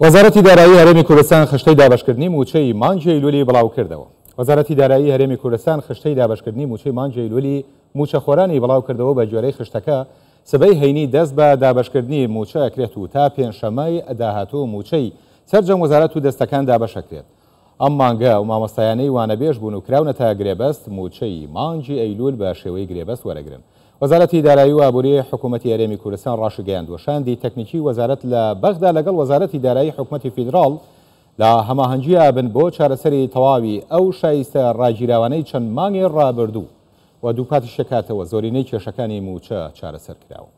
وەزارەتی دارایی هەرێمی کوردستان خشتەی دابشکردنی موچەی مانجی لولی بڵاو کردەوە وەزارەتی دارایی هەرێمی کوردستان خشتەی دابشکردنی موچەی مانجی لولی موچەخۆرانی بڵاو کردەوە بە جۆرەی خشتەکە سبەی هەینی دەست بە دابشکردنی موچە ئەکرێت و تا پێنجشەمای ئەداهاتوو موچەی سەررجەم وەزارەت و دەستەکان دابشەکرێت ئەم مانگە و مامەستایانەی وانەبێژ بوون و کراونەتە گرێبەست موچەی مانجی ئەیلول بە شێوەی گرێبەست وەرەگرن وەزارەتی دارایی و ئابووری حکوومەتتی یاێمی کوردستان ڕاش گەیاندوە شاندی تەکنیکی وەزارەت لە بەغدا لەگەڵ وەزارەتی دارایی حکوومەتتی فیدرال لە هەماهنجیا بن بۆ چارەسەری تەواوی ئەو شایستە ڕاگیراوانەی چەند مانگی ڕابردوو و دووپاتی شکاتەوە زۆرینەی کێشەکانی موچە چارەسەر کراوە.